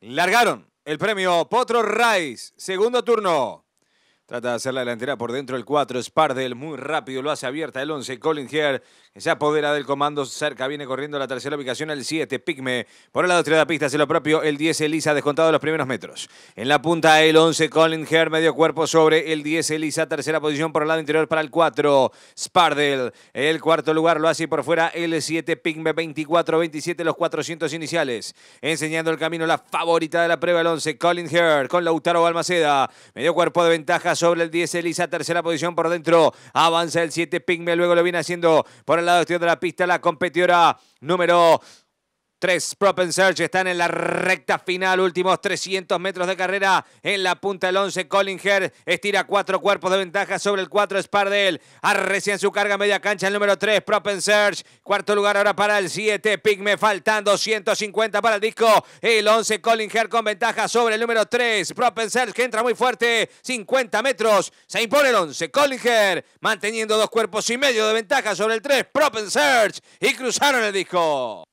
Largaron el premio Potro Rice, segundo turno. Trata de hacer la delantera por dentro el 4, Spardel, muy rápido, lo hace abierta el 11, Collinger, que se apodera del comando, cerca viene corriendo la tercera ubicación, el 7, Pigme, por el lado de la pista, hace lo propio, el 10, Elisa, descontado los primeros metros. En la punta el 11, Collinger, medio cuerpo sobre el 10, Elisa, tercera posición por el lado interior para el 4, Spardel, el cuarto lugar lo hace por fuera, el 7, Pigme, 24, 27, los 400 iniciales, enseñando el camino, la favorita de la prueba, el 11, Collinger, con Lautaro Balmaceda, medio cuerpo de ventajas, sobre el 10 Elisa, tercera posición por dentro, avanza el 7 Pigme, luego lo viene haciendo por el lado exterior de la pista la competidora número Tres Prop Search están en la recta final, últimos 300 metros de carrera. En la punta el 11, Collinger estira cuatro cuerpos de ventaja sobre el 4, Spardel. Arrecia en su carga media cancha el número 3, Prop Search. Cuarto lugar ahora para el 7, Pigme. Faltan 250 para el disco. El 11, Collinger con ventaja sobre el número 3, Prop Search que entra muy fuerte. 50 metros. Se impone el 11, Collinger manteniendo dos cuerpos y medio de ventaja sobre el 3, Prop Search. Y cruzaron el disco.